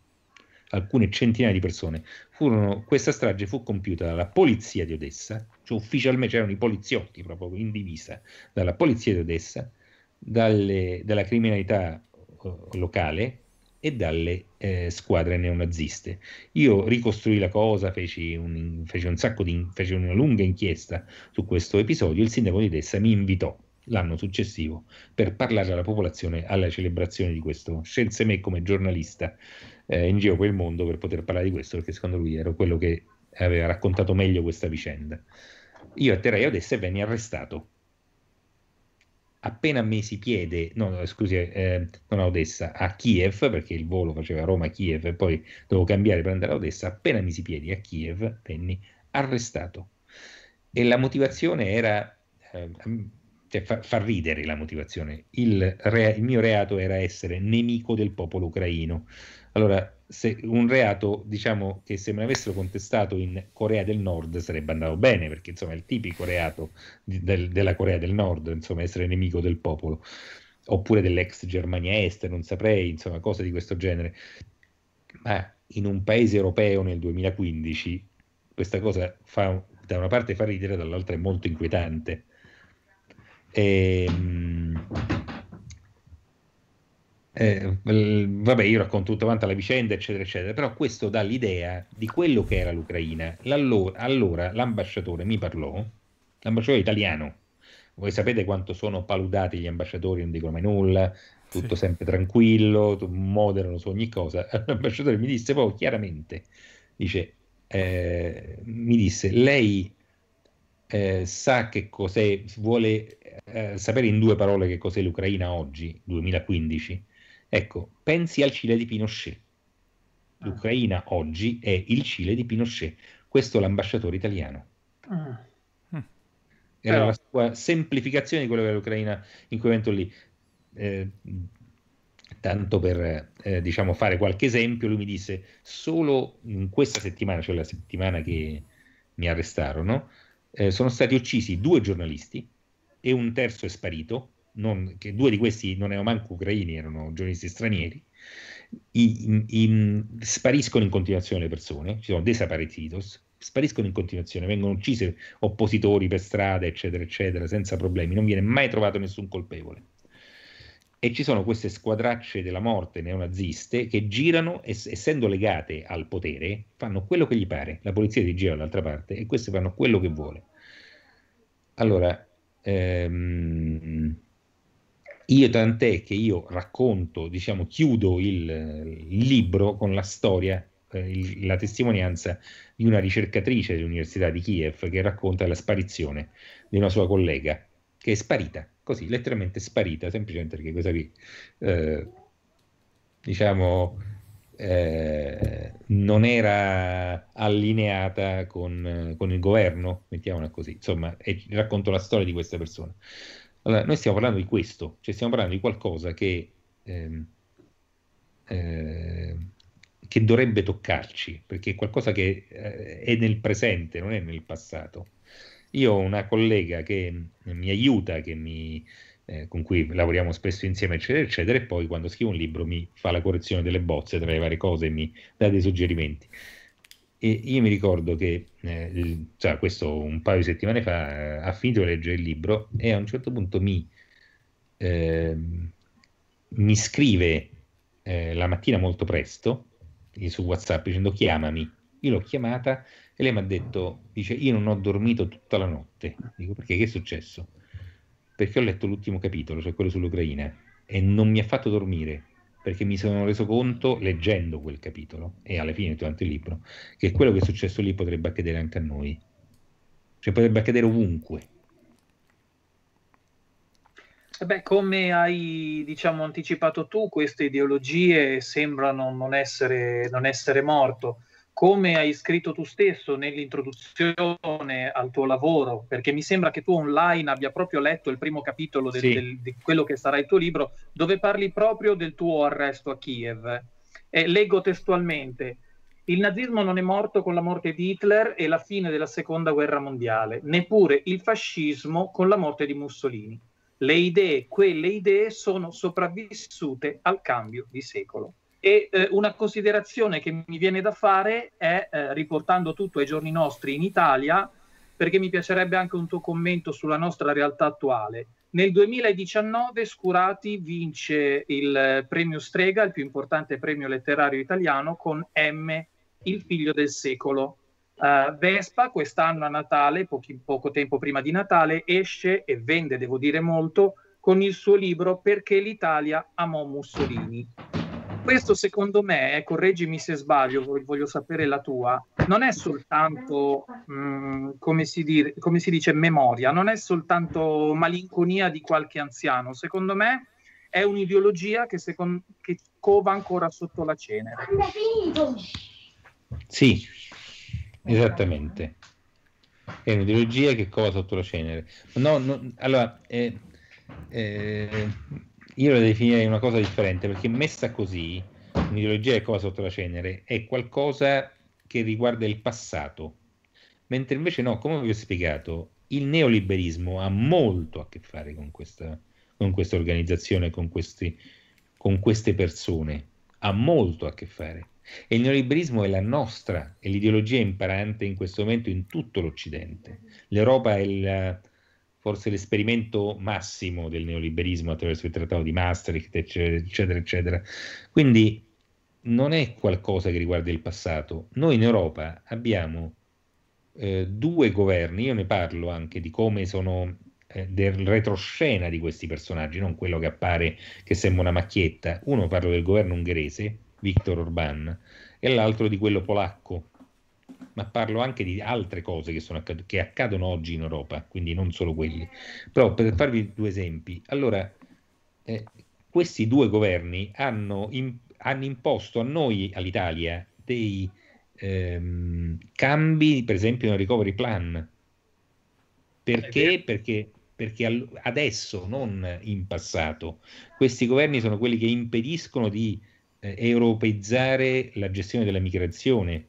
Alcune centinaia di persone. Furono, questa strage fu compiuta dalla polizia di Odessa, cioè ufficialmente c'erano i poliziotti proprio in divisa, dalla polizia di Odessa, dalle, dalla criminalità eh, locale e dalle eh, squadre neonaziste. Io ricostruì la cosa, feci, un, feci, un di, feci una lunga inchiesta su questo episodio, il sindaco di Odessa mi invitò l'anno successivo per parlare alla popolazione alla celebrazione di questo. Scelse me come giornalista eh, in giro per il mondo per poter parlare di questo perché secondo lui ero quello che aveva raccontato meglio questa vicenda. Io atterrei ad Odessa e venni arrestato. Appena mesi piede, no, scusi, eh, non a Odessa, a Kiev, perché il volo faceva Roma-Kiev e poi dovevo cambiare per andare a Odessa, appena mesi piedi a Kiev venni arrestato. E la motivazione era eh, cioè, fa, far ridere la motivazione. Il, rea, il, mio reato era essere nemico del popolo ucraino. Allora, se un reato, diciamo, che se me l'avessero contestato in Corea del Nord sarebbe andato bene, perché insomma è il tipico reato di, del, della Corea del Nord, insomma, essere nemico del popolo, oppure dell'ex Germania Est, non saprei, insomma, cose di questo genere. Ma in un paese europeo nel 2015 questa cosa fa, da una parte fa ridere, dall'altra è molto inquietante e, ehm, eh, vabbè, io racconto tutta quanta la vicenda, eccetera, eccetera, però questo dà l'idea di quello che era l'Ucraina. L'allora, allora l'ambasciatore mi parlò, l'ambasciatore italiano, voi sapete quanto sono paludati gli ambasciatori, non dicono mai nulla, tutto sì. sempre tranquillo, moderano su ogni cosa. L'ambasciatore mi disse poi oh, chiaramente, dice, eh, mi disse, lei eh, sa che cos'è, vuole eh, sapere in due parole che cos'è l'Ucraina oggi, 2015, ecco, pensi al Cile di Pinochet. Ah. L'Ucraina ah. oggi è il Cile di Pinochet, questo l'ambasciatore italiano. Ah. Hm. Era Però... la sua semplificazione di quello che era l'Ucraina in quel momento lì. Eh, tanto per eh, diciamo fare qualche esempio, lui mi disse solo in questa settimana, cioè la settimana che mi arrestarono, eh, sono stati uccisi due giornalisti e un terzo è sparito, non, che due di questi non erano manco ucraini, erano giornalisti stranieri. I, i, i, spariscono in continuazione le persone, ci sono desaparecidos, spariscono in continuazione, vengono uccise oppositori per strada, eccetera, eccetera, senza problemi, non viene mai trovato nessun colpevole e ci sono queste squadracce della morte neonaziste che girano, ess- essendo legate al potere, fanno quello che gli pare. La polizia ti gira dall'altra parte e queste fanno quello che vuole. Allora, ehm, io tant'è che io racconto, diciamo, chiudo il, il libro con la storia, eh, il, la testimonianza di una ricercatrice dell'Università di Kiev che racconta la sparizione di una sua collega che è sparita così letteralmente sparita, semplicemente perché questa qui, eh, diciamo, eh, non era allineata con, con, il governo, mettiamola così, insomma, e racconto la storia di questa persona. Allora, noi stiamo parlando di questo, cioè stiamo parlando di qualcosa che, ehm, eh, che dovrebbe toccarci, perché è qualcosa che eh, è nel presente, non è nel passato io ho una collega che mm, mi aiuta, che mi, eh, con cui lavoriamo spesso insieme, eccetera, eccetera, e poi quando scrivo un libro mi fa la correzione delle bozze tra le varie cose e mi dà dei suggerimenti. E io mi ricordo che, eh, cioè, questo un paio di settimane fa, eh, ha finito di leggere il libro e a un certo punto mi, ehm, mi scrive eh, la mattina molto presto su WhatsApp dicendo chiamami. Io l'ho chiamata e lei mi ha detto, dice, io non ho dormito tutta la notte. Dico, perché? Che è successo? Perché ho letto l'ultimo capitolo, cioè quello sull'Ucraina, e non mi ha fatto dormire, perché mi sono reso conto, leggendo quel capitolo, e alla fine durante il libro, che quello che è successo lì potrebbe accadere anche a noi. Cioè potrebbe accadere ovunque. Beh, come hai diciamo, anticipato tu, queste ideologie sembrano non essere, non essere morto, come hai scritto tu stesso nell'introduzione al tuo lavoro, perché mi sembra che tu online abbia proprio letto il primo capitolo del, sì. del, di quello che sarà il tuo libro, dove parli proprio del tuo arresto a Kiev. Eh, leggo testualmente, il nazismo non è morto con la morte di Hitler e la fine della seconda guerra mondiale, neppure il fascismo con la morte di Mussolini. Le idee, quelle idee sono sopravvissute al cambio di secolo. E eh, una considerazione che mi viene da fare è, eh, riportando tutto ai giorni nostri in Italia, perché mi piacerebbe anche un tuo commento sulla nostra realtà attuale. Nel 2019 Scurati vince il eh, premio Strega, il più importante premio letterario italiano, con M, il figlio del secolo. Uh, Vespa quest'anno a Natale, pochi, poco tempo prima di Natale, esce e vende, devo dire molto, con il suo libro Perché l'Italia amò Mussolini questo secondo me, eh, correggimi se sbaglio, voglio sapere la tua, non è soltanto, mh, mm, come, si dire, come si dice, memoria, non è soltanto malinconia di qualche anziano, secondo me è un'ideologia che, secondo, che cova ancora sotto la cenere. Sì, esattamente. È un'ideologia che cova sotto la cenere. No, no allora, eh, eh, io la definirei una cosa differente perché messa così, un'ideologia è cosa sotto la cenere, è qualcosa che riguarda il passato. Mentre invece no, come vi ho spiegato, il neoliberismo ha molto a che fare con questa, con questa organizzazione, con, questi, con queste persone. Ha molto a che fare. E il neoliberismo è la nostra, è l'ideologia imparante in questo momento in tutto l'Occidente. L'Europa è la, forse l'esperimento massimo del neoliberismo attraverso il trattato di Maastricht, eccetera, eccetera. Quindi non è qualcosa che riguarda il passato. Noi in Europa abbiamo eh, due governi, io ne parlo anche di come sono eh, del retroscena di questi personaggi, non quello che appare che sembra una macchietta. Uno parlo del governo ungherese, Viktor Orbán, e l'altro di quello polacco, ma parlo anche di altre cose che, accad- che accadono oggi in Europa, quindi non solo quelli. Però per farvi due esempi, allora, eh, questi due governi hanno, in- hanno, imposto a noi, all'Italia, dei ehm, cambi, per esempio, nel recovery plan. Perché? Perché perché adesso, non in passato, questi governi sono quelli che impediscono di eh, europeizzare la gestione della migrazione,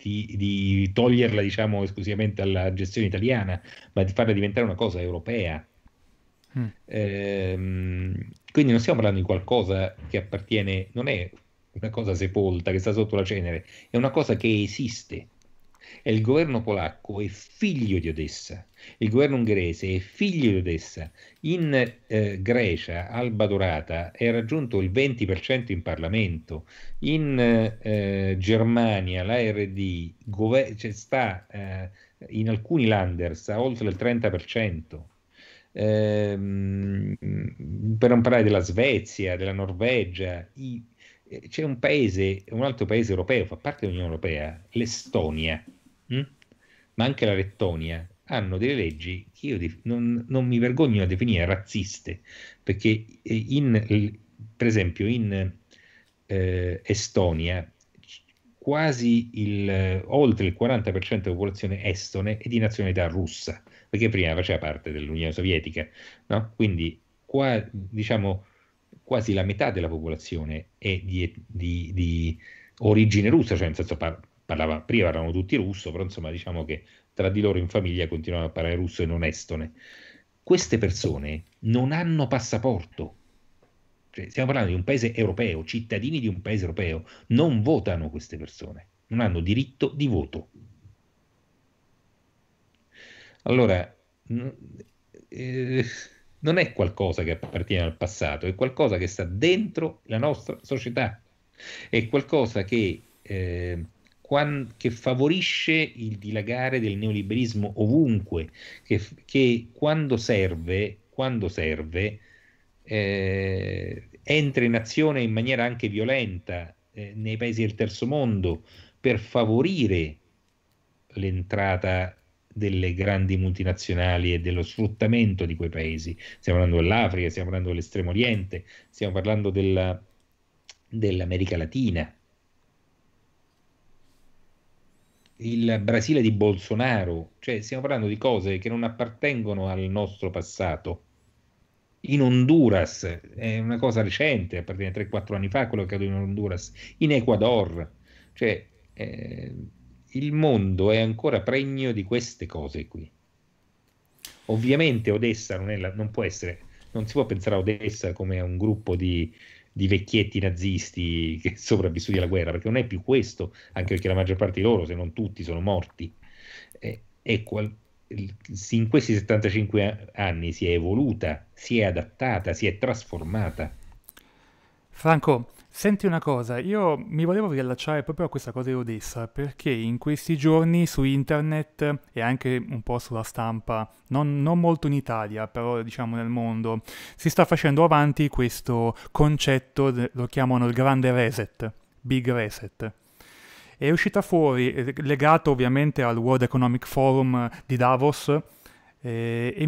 di, di toglierla diciamo esclusivamente alla gestione italiana, ma di farla diventare una cosa europea. Mm. Ehm, quindi non stiamo parlando di qualcosa che appartiene, non è una cosa sepolta che sta sotto la cenere, è una cosa che esiste. E il governo polacco è figlio di Odessa il governo ungherese è figlio di Odessa. In eh, Grecia Alba Dorata è raggiunto il 20% in Parlamento. In eh, Germania l'ARD gover- cioè sta eh, in alcuni landers a oltre il 30%. Ehm, per non parlare della Svezia, della Norvegia, i, eh, c'è un paese, un altro paese europeo, fa parte dell'Unione Europea, l'Estonia, mh? Hm? ma anche la Lettonia, hanno delle leggi che io def- non, non, mi vergogno a definire razziste, perché eh, in, per esempio in eh, Estonia quasi il, oltre il 40% della popolazione estone è di nazionalità russa, perché prima faceva parte dell'Unione Sovietica, no? quindi qua, diciamo, quasi la metà della popolazione è di, di, di origine russa, cioè nel senso par- parlava, prima erano tutti russo, però insomma diciamo che tra di loro in famiglia continuano a parlare russo e non estone. Queste persone non hanno passaporto. Cioè, stiamo parlando di un paese europeo, cittadini di un paese europeo, non votano queste persone, non hanno diritto di voto. Allora, eh, non è qualcosa che appartiene al passato, è qualcosa che sta dentro la nostra società, è qualcosa che eh, che favorisce il dilagare del neoliberismo ovunque, che, che quando serve, quando serve eh, entra in azione in maniera anche violenta eh, nei paesi del terzo mondo per favorire l'entrata delle grandi multinazionali e dello sfruttamento di quei paesi. Stiamo parlando dell'Africa, stiamo parlando dell'Estremo Oriente, stiamo parlando della, dell'America Latina il Brasile di Bolsonaro, cioè stiamo parlando di cose che non appartengono al nostro passato. In Honduras, è una cosa recente, appartiene 3-4 anni fa quello che è accaduto in Honduras, in Ecuador, cioè eh, il mondo è ancora pregno di queste cose qui. Ovviamente Odessa non, è la, non può essere, non si può pensare a Odessa come a un gruppo di, di vecchietti nazisti che sopravvissuti alla guerra, perché non è più questo, anche perché la maggior parte di loro, se non tutti, sono morti. E, e qual- in questi 75 anni si è evoluta, si è adattata, si è trasformata. Franco, Senti una cosa, io mi volevo riallacciare proprio a questa cosa di Odessa, perché in questi giorni su internet e anche un po' sulla stampa, non, non molto in Italia, però diciamo nel mondo, si sta facendo avanti questo concetto, lo chiamano il grande reset, big reset è uscita fuori, eh, legato ovviamente al World Economic Forum di Davos, eh, e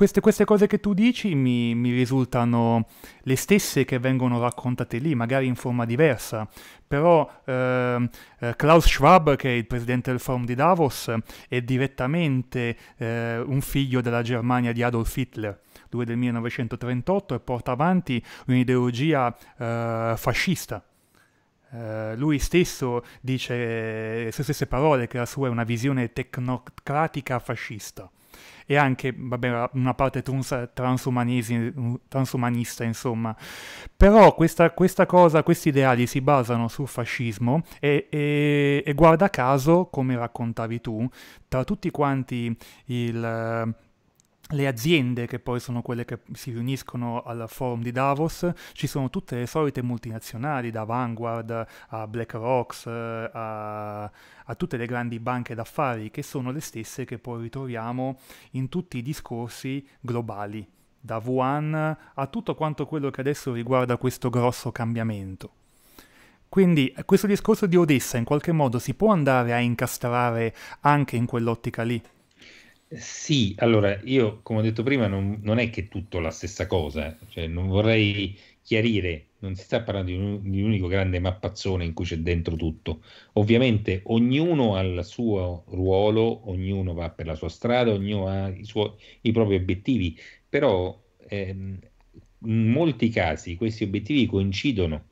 queste, queste, cose che tu dici mi, mi, risultano le stesse che vengono raccontate lì, magari in forma diversa, però ehm, eh, Klaus Schwab, che è il presidente del forum di Davos, è direttamente eh, un figlio della Germania di Adolf Hitler, lui del 1938, e porta avanti un'ideologia eh, fascista. Uh, lui stesso dice le sue stesse parole che la sua è una visione tecnocratica fascista e anche vabbè, una parte transumanista, insomma. Però questa, questa cosa, questi ideali si basano sul fascismo e, e, e guarda caso, come raccontavi tu, tra tutti quanti il le aziende che poi sono quelle che si riuniscono al forum di Davos, ci sono tutte le solite multinazionali, da Vanguard a BlackRock eh, a, a, tutte le grandi banche d'affari, che sono le stesse che poi ritroviamo in tutti i discorsi globali, da Wuhan a tutto quanto quello che adesso riguarda questo grosso cambiamento. Quindi eh, questo discorso di Odessa in qualche modo si può andare a incastrare anche in quell'ottica lì. Sì, allora io come ho detto prima non, non è che è tutto la stessa cosa, eh. cioè, non vorrei chiarire, non si sta parlando di un, di un, unico grande mappazzone in cui c'è dentro tutto. Ovviamente ognuno ha il suo ruolo, ognuno va per la sua strada, ognuno ha i, suoi, i propri obiettivi, però ehm, in molti casi questi obiettivi coincidono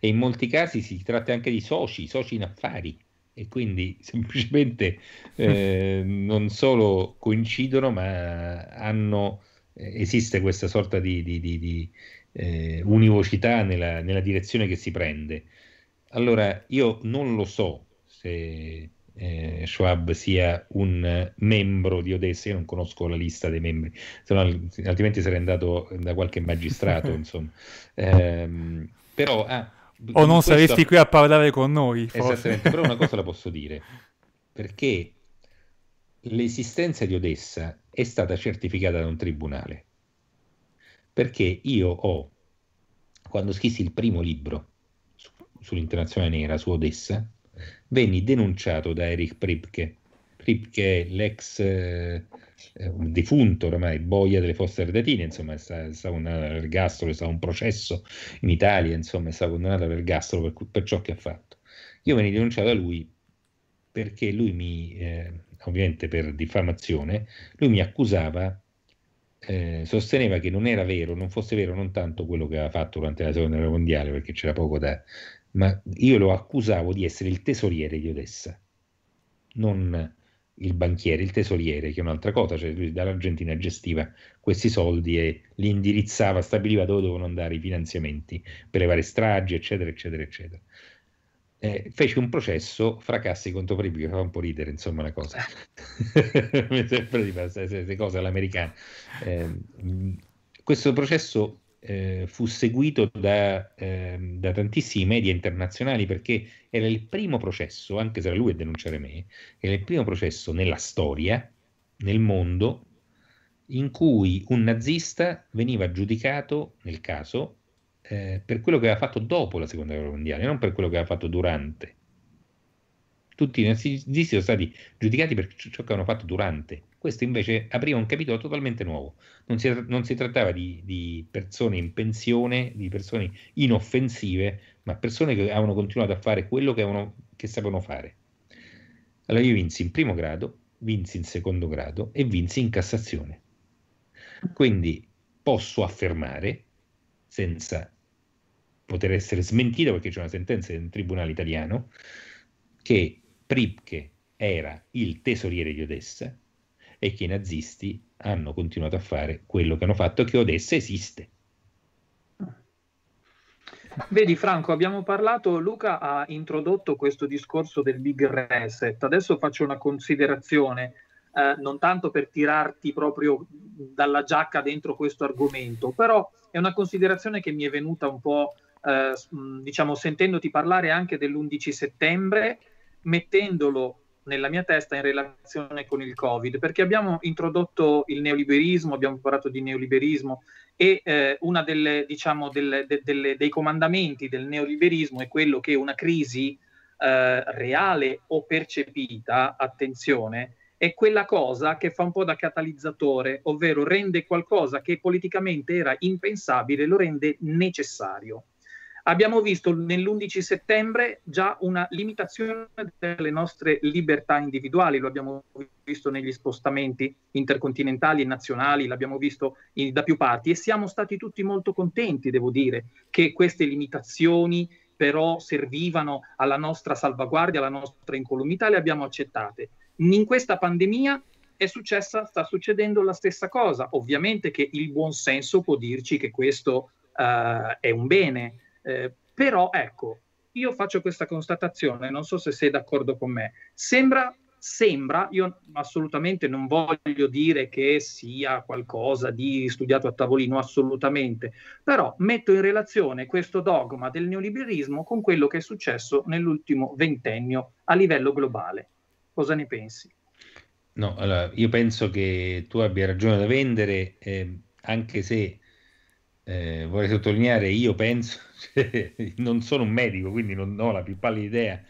e in molti casi si tratta anche di soci, soci in affari e quindi semplicemente eh, non solo coincidono, ma hanno, eh, esiste questa sorta di, di, di, di eh, univocità nella, nella, direzione che si prende. Allora, io non lo so se eh, Schwab sia un membro di Odessa, io non conosco la lista dei membri, no, altrimenti sarei andato da qualche magistrato, insomma. Ehm, però, ha ah, o non questa... saresti qui a parlare con noi. Esattamente, però una cosa la posso dire, perché l'esistenza di Odessa è stata certificata da un tribunale, perché io ho, quando scrissi il primo libro su, sull'internazionale nera, su Odessa, venni denunciato da Eric Pripke, Pripke l'ex eh, eh, un defunto ormai, boia delle fosse ardeatine, insomma, è stato condannato all'ergastolo, è stato un processo in Italia, insomma, è stato condannato all'ergastolo per, per, ciò che ha fatto. Io venni denunciato a lui perché lui mi, eh, ovviamente per diffamazione, lui mi accusava eh, sosteneva che non era vero, non fosse vero non tanto quello che aveva fatto durante la seconda guerra mondiale, perché c'era poco da... ma io lo accusavo di essere il tesoriere di Odessa, non il banchiere, il tesoriere, che è un'altra cosa, cioè lui dall'Argentina gestiva questi soldi e li indirizzava, stabiliva dove dovevano andare i finanziamenti per le varie stragi, eccetera, eccetera, eccetera. Eh, fece un processo fracassi contro e conto fa un po' ridere, insomma, la cosa. Mi sembra di passare queste cose all'americana. Eh, questo processo eh, fu seguito da, eh, da, tantissimi media internazionali perché era il primo processo, anche se era lui a denunciare me, era il primo processo nella storia, nel mondo, in cui un nazista veniva giudicato, nel caso, eh, per quello che aveva fatto dopo la seconda guerra mondiale, non per quello che aveva fatto durante. Tutti i nazisti sono stati giudicati per ciò che hanno fatto durante. Questo invece apriva un capitolo totalmente nuovo. Non si, non si trattava di, di, persone in pensione, di persone inoffensive, ma persone che avevano continuato a fare quello che, avevano, che sapevano fare. Allora io vinsi in primo grado, vinsi in secondo grado e vinsi in Cassazione. Quindi posso affermare, senza poter essere smentito perché c'è una sentenza di un tribunale italiano, che Pripke era il tesoriere di Odessa e che i nazisti hanno continuato a fare quello che hanno fatto che Odessa esiste. Vedi Franco, abbiamo parlato, Luca ha introdotto questo discorso del big reset, adesso faccio una considerazione, eh, non tanto per tirarti proprio dalla giacca dentro questo argomento, però è una considerazione che mi è venuta un po', eh, diciamo, sentendoti parlare anche dell'11 settembre mettendolo nella mia testa in relazione con il Covid, perché abbiamo introdotto il neoliberismo, abbiamo parlato di neoliberismo e eh, uno diciamo, de, dei comandamenti del neoliberismo è quello che una crisi eh, reale o percepita, attenzione, è quella cosa che fa un po' da catalizzatore, ovvero rende qualcosa che politicamente era impensabile, lo rende necessario. Abbiamo visto nell'11 settembre già una limitazione delle nostre libertà individuali, lo abbiamo visto negli spostamenti intercontinentali e nazionali, l'abbiamo visto in, da più parti e siamo stati tutti molto contenti, devo dire, che queste limitazioni però servivano alla nostra salvaguardia, alla nostra incolumità, le abbiamo accettate. In questa pandemia è successa, sta succedendo la stessa cosa. Ovviamente che il buon senso può dirci che questo uh, è un bene, eh, però ecco, io faccio questa constatazione, non so se sei d'accordo con me, sembra, sembra, io assolutamente non voglio dire che sia qualcosa di studiato a tavolino, assolutamente, però metto in relazione questo dogma del neoliberismo con quello che è successo nell'ultimo ventennio a livello globale. Cosa ne pensi? No, allora, io penso che tu abbia ragione da vendere, eh, anche se eh, vorrei sottolineare, io penso, non sono un medico, quindi non ho la più pallida idea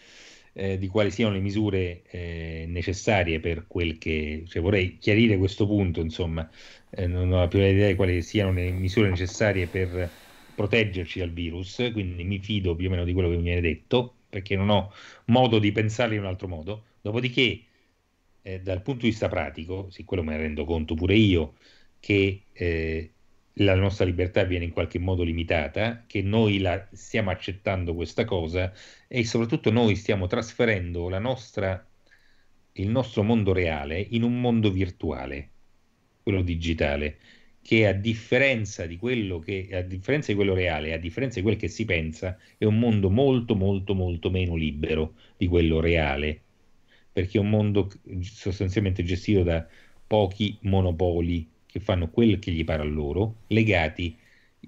eh, di quali siano le misure eh, necessarie per quel che... Cioè, vorrei chiarire questo punto, insomma, eh, non ho la più pallida idea di quali siano le misure necessarie per proteggerci dal virus, quindi mi fido più o meno di quello che mi viene detto, perché non ho modo di pensarli in un altro modo. Dopodiché, eh, dal punto di vista pratico, sì, quello me ne rendo conto pure io, che eh, la nostra libertà viene in qualche modo limitata, che noi la, stiamo accettando questa cosa e soprattutto noi stiamo trasferendo nostra, il nostro mondo reale in un mondo virtuale, quello digitale, che a differenza di quello, che, a differenza di quello reale, a differenza di quel che si pensa, è un mondo molto molto molto meno libero di quello reale, perché è un mondo sostanzialmente gestito da pochi monopoli che fanno quel che gli pare a loro, legati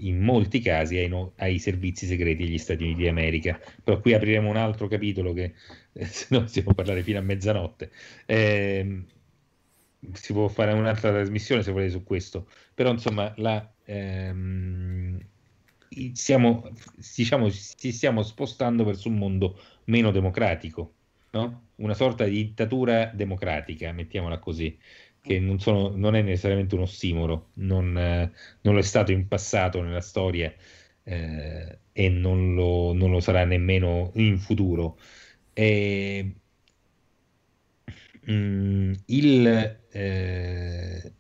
in molti casi ai, no, ai, servizi segreti degli Stati Uniti d'America. Però qui apriremo un altro capitolo che eh, se no si può parlare fino a mezzanotte. Eh, si può fare un'altra trasmissione se volete su questo, però insomma la, ehm, siamo, diciamo, ci stiamo spostando verso un mondo meno democratico, no? una sorta di dittatura democratica, mettiamola così che non, sono, non è necessariamente uno stimolo, non, eh, non, lo è stato in passato nella storia eh, e non lo, non lo, sarà nemmeno in futuro. E, mm, il, eh,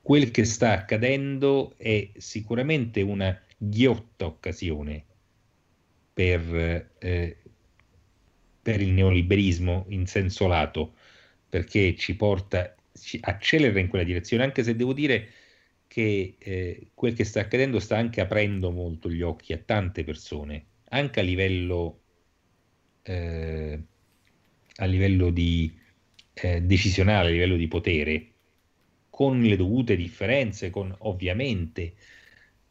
quel che sta accadendo è sicuramente una ghiotta occasione per, eh, per il neoliberismo in senso lato perché ci porta, ci accelera in quella direzione, anche se devo dire che eh, quel che sta accadendo sta anche aprendo molto gli occhi a tante persone, anche a livello, eh, a livello di, eh, decisionale, a livello di potere, con le dovute differenze, con ovviamente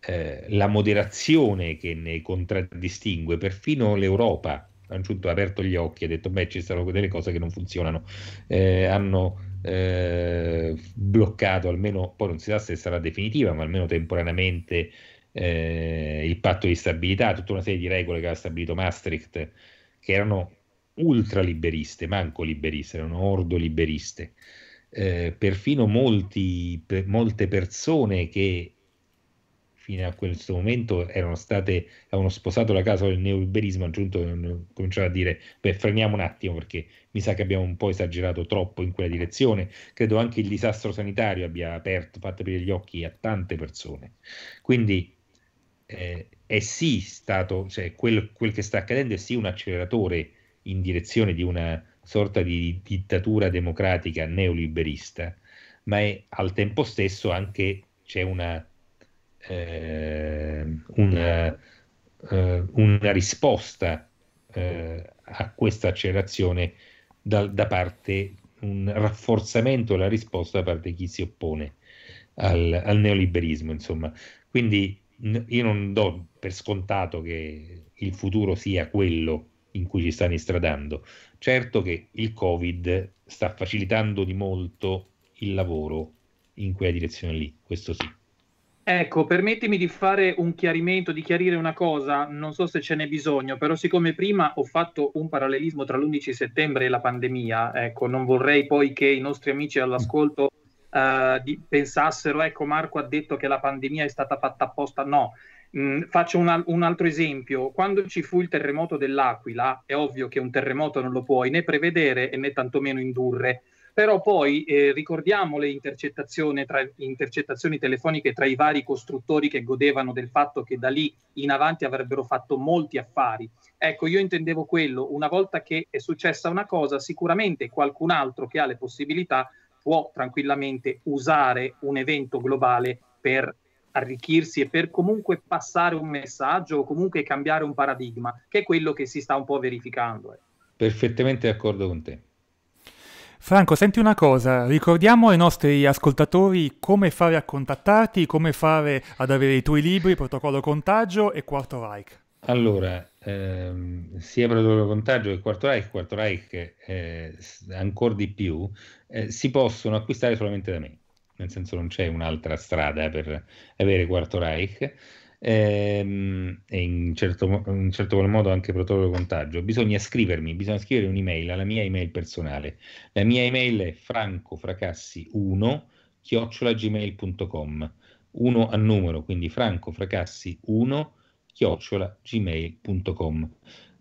eh, la moderazione che ne contraddistingue perfino l'Europa hanno giunto aperto gli occhi e detto beh ci sono delle cose che non funzionano eh, hanno eh, bloccato almeno poi non si sa se sarà definitiva ma almeno temporaneamente eh, il patto di stabilità tutta una serie di regole che ha stabilito Maastricht che erano ultraliberiste manco liberiste erano ordoliberiste liberiste eh, perfino molti, per, molte persone che fino a questo momento erano state, avevano sposato la casa del neoliberismo, a un certo a dire, beh, freniamo un attimo perché mi sa che abbiamo un po' esagerato troppo in quella direzione. Credo anche il disastro sanitario abbia aperto, fatto aprire gli occhi a tante persone. Quindi eh, è sì stato, cioè quel, quel, che sta accadendo è sì un acceleratore in direzione di una sorta di dittatura democratica neoliberista, ma è, al tempo stesso anche c'è una Ehm, eh, una, eh, una, risposta eh, a questa accelerazione da, da, parte, un rafforzamento della risposta da parte di chi si oppone al, al neoliberismo. Insomma. Quindi io non do per scontato che il futuro sia quello in cui ci stanno istradando. Certo che il Covid sta facilitando di molto il lavoro in quella direzione lì, questo sì. Ecco, permettimi di fare un chiarimento, di chiarire una cosa, non so se ce n'è bisogno, però siccome prima ho fatto un parallelismo tra l'11 settembre e la pandemia, ecco, non vorrei poi che i nostri amici all'ascolto uh, di, pensassero, ecco Marco ha detto che la pandemia è stata fatta apposta, no. Mm, faccio un, un altro esempio, quando ci fu il terremoto dell'Aquila, è ovvio che un terremoto non lo puoi né prevedere né tantomeno indurre, però poi eh, ricordiamo le intercettazioni, tra, intercettazioni telefoniche tra i vari costruttori che godevano del fatto che da lì in avanti avrebbero fatto molti affari. Ecco, io intendevo quello, una volta che è successa una cosa, sicuramente qualcun altro che ha le possibilità può tranquillamente usare un evento globale per arricchirsi e per comunque passare un messaggio o comunque cambiare un paradigma, che è quello che si sta un po' verificando. Eh. Perfettamente d'accordo con te. Franco, senti una cosa, ricordiamo ai nostri ascoltatori come fare a contattarti, come fare ad avere i tuoi libri, Protocollo Contagio e Quarto Reich. Allora, ehm, sia Protocollo Contagio che Quarto Reich, Quarto Reich eh, ancora di più, eh, si possono acquistare solamente da me, nel senso non c'è un'altra strada per avere Quarto Reich. Ehm, e in certo, in certo qual modo anche protocollo contagio, bisogna scrivermi, bisogna scrivere un'email alla mia email personale. La mia email è francofracassi1 chiocciolagmail.com Uno a numero, quindi francofracassi1 chiocciolagmail.com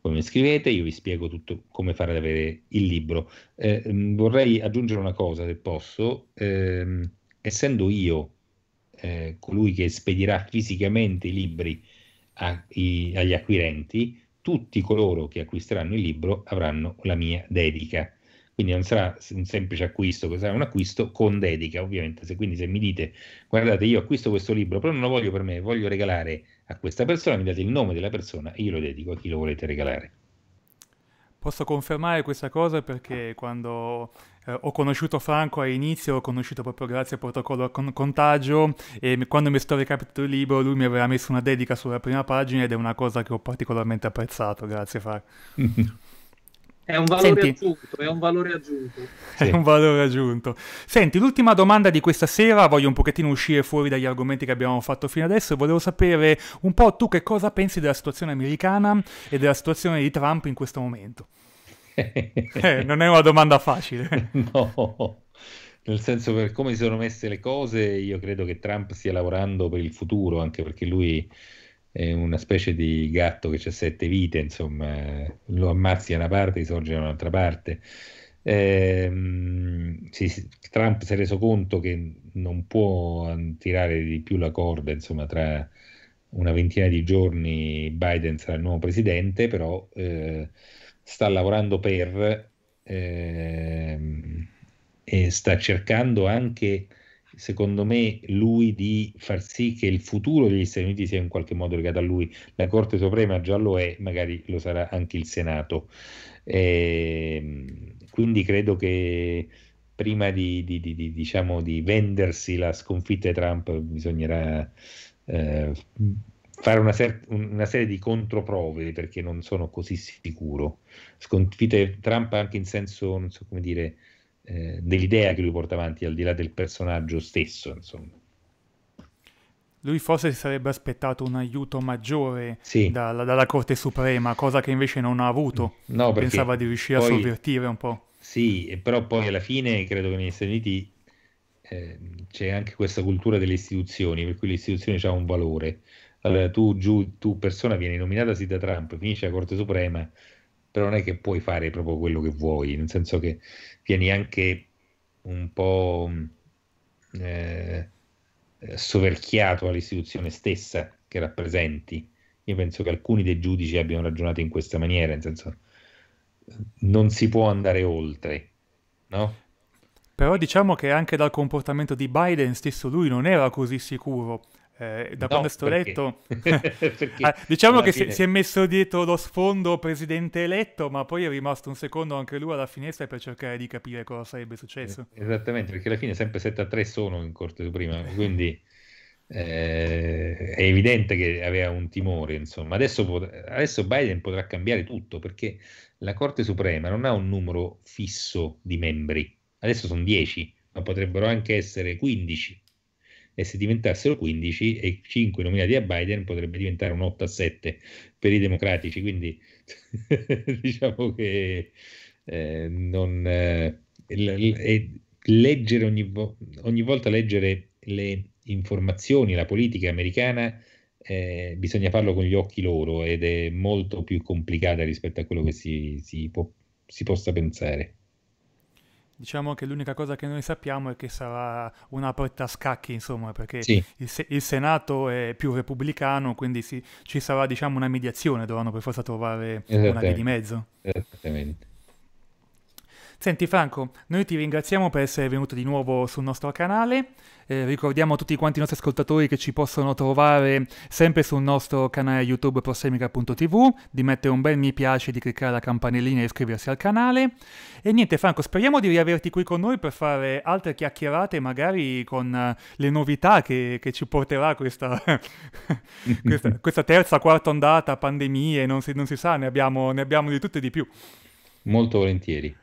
come scrivete, io vi spiego tutto come fare ad avere il libro. Eh, mm, vorrei aggiungere una cosa, se posso. Eh, essendo io eh, colui che spedirà fisicamente i libri a, i, agli acquirenti, tutti coloro che acquisteranno il libro avranno la mia dedica. Quindi non sarà un semplice acquisto, sarà un acquisto con dedica, ovviamente. Se, quindi se mi dite, guardate, io acquisto questo libro, però non lo voglio per me, voglio regalare a questa persona, mi date il nome della persona e io lo dedico a chi lo volete regalare. Posso confermare questa cosa perché quando eh, ho conosciuto Franco all'inizio, ho conosciuto proprio grazie al protocollo con- contagio e quando mi sto recapitando il libro lui mi aveva messo una dedica sulla prima pagina ed è una cosa che ho particolarmente apprezzato, grazie Franco. È un valore Senti, aggiunto, è un valore aggiunto. Sì. È un valore aggiunto. Senti, l'ultima domanda di questa sera, voglio un pochettino uscire fuori dagli argomenti che abbiamo fatto fino adesso volevo sapere un po' tu che cosa pensi della situazione americana e della situazione di Trump in questo momento. eh, non è una domanda facile. no, nel senso per come si sono messe le cose, io credo che Trump stia lavorando per il futuro, anche perché lui è una specie di gatto che ha sette vite, insomma, lo ammazzi da una parte, risorge da un'altra parte. Eh, sì, Trump si è reso conto che non può tirare di più la corda, insomma, tra una ventina di giorni Biden sarà il nuovo presidente, però eh, sta lavorando per eh, e sta cercando anche secondo me, lui di far sì che il futuro degli Stati Uniti sia in qualche modo legato a lui. La Corte Suprema già lo è, magari lo sarà anche il Senato. E, ehm, quindi credo che prima di, di, di, diciamo, di, vendersi la sconfitta di Trump bisognerà eh, fare una, ser- una, serie di controprove perché non sono così sicuro. Sconfitta di Trump anche in senso, non so come dire, eh, dell'idea che lui porta avanti, al di là del personaggio stesso, insomma. Lui forse si sarebbe aspettato un aiuto maggiore sì. dalla, dalla, Corte Suprema, cosa che invece non ha avuto. Mm. No, Pensava di riuscire poi, a sovvertire un po'. Sì, però poi alla fine credo che negli Stati Uniti eh, c'è anche questa cultura delle istituzioni, per cui le istituzioni hanno un valore. Allora tu, giù, tu persona, vieni nominata sì da Trump, finisci la Corte Suprema, però non è che puoi fare proprio quello che vuoi, nel senso che vieni anche un po' mm, eh, soverchiato all'istituzione stessa che rappresenti. Io penso che alcuni dei giudici abbiano ragionato in questa maniera, nel senso non si può andare oltre, no? Però diciamo che anche dal comportamento di Biden stesso lui non era così sicuro eh, da no, quando sto eletto, ah, diciamo che fine... si, è messo dietro lo sfondo presidente eletto, ma poi è rimasto un secondo anche lui alla finestra per cercare di capire cosa sarebbe successo. Eh, esattamente, perché alla fine sempre 7 a 3 sono in Corte Suprema, quindi eh, è evidente che aveva un timore. Insomma, adesso, pot- adesso Biden potrà cambiare tutto perché la Corte Suprema non ha un numero fisso di membri, adesso sono 10, ma potrebbero anche essere 15 e se diventassero 15 e 5 nominati a Biden potrebbe diventare un 8 a 7 per i democratici, quindi diciamo che eh, non, eh, leggere ogni, vo- ogni, volta leggere le informazioni, la politica americana, eh, bisogna farlo con gli occhi loro ed è molto più complicata rispetto a quello che si, si, po- si possa pensare. Diciamo che l'unica cosa che noi sappiamo è che sarà una porta a scacchi, insomma, perché sì. il, se- il, Senato è più repubblicano, quindi si- ci sarà diciamo, una mediazione, dovranno per forza trovare una via di mezzo. Esattamente. Senti Franco, noi ti ringraziamo per essere venuto di nuovo sul nostro canale, eh, ricordiamo a tutti quanti i nostri ascoltatori che ci possono trovare sempre sul nostro canale YouTube prosemica.tv, di mettere un bel mi piace, di cliccare la campanellina e iscriversi al canale. E niente Franco, speriamo di riaverti qui con noi per fare altre chiacchierate, magari con eh, le novità che, che ci porterà questa, questa, questa, terza, quarta ondata, pandemie, non si, non si sa, ne abbiamo, ne abbiamo di tutto e di più. Molto volentieri.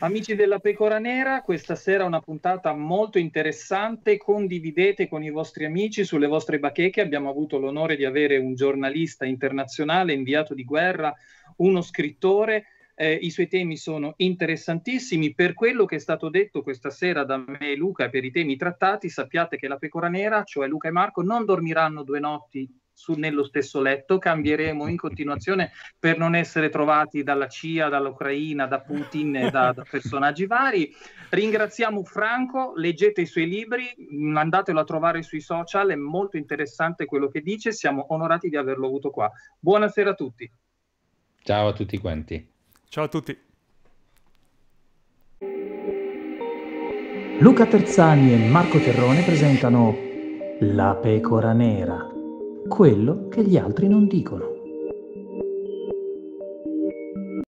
Amici della Pecora Nera, questa sera una puntata molto interessante. Condividete con i vostri amici sulle vostre bacheche. Abbiamo avuto l'onore di avere un giornalista internazionale, inviato di guerra, uno scrittore. Eh, I suoi temi sono interessantissimi. Per quello che è stato detto questa sera da me e Luca per i temi trattati, sappiate che la Pecora Nera, cioè Luca e Marco, non dormiranno due notti su, nello stesso letto, cambieremo in continuazione per non essere trovati dalla CIA, dall'Ucraina, da Putin e da, da personaggi vari. Ringraziamo Franco, leggete i suoi libri, mm, andatelo a trovare sui social, è molto interessante quello che dice, siamo onorati di averlo avuto qua. Buonasera a tutti. Ciao a tutti quanti. Ciao a tutti. Luca Terzani e Marco Terrone presentano La pecora nera quello che gli altri non dicono.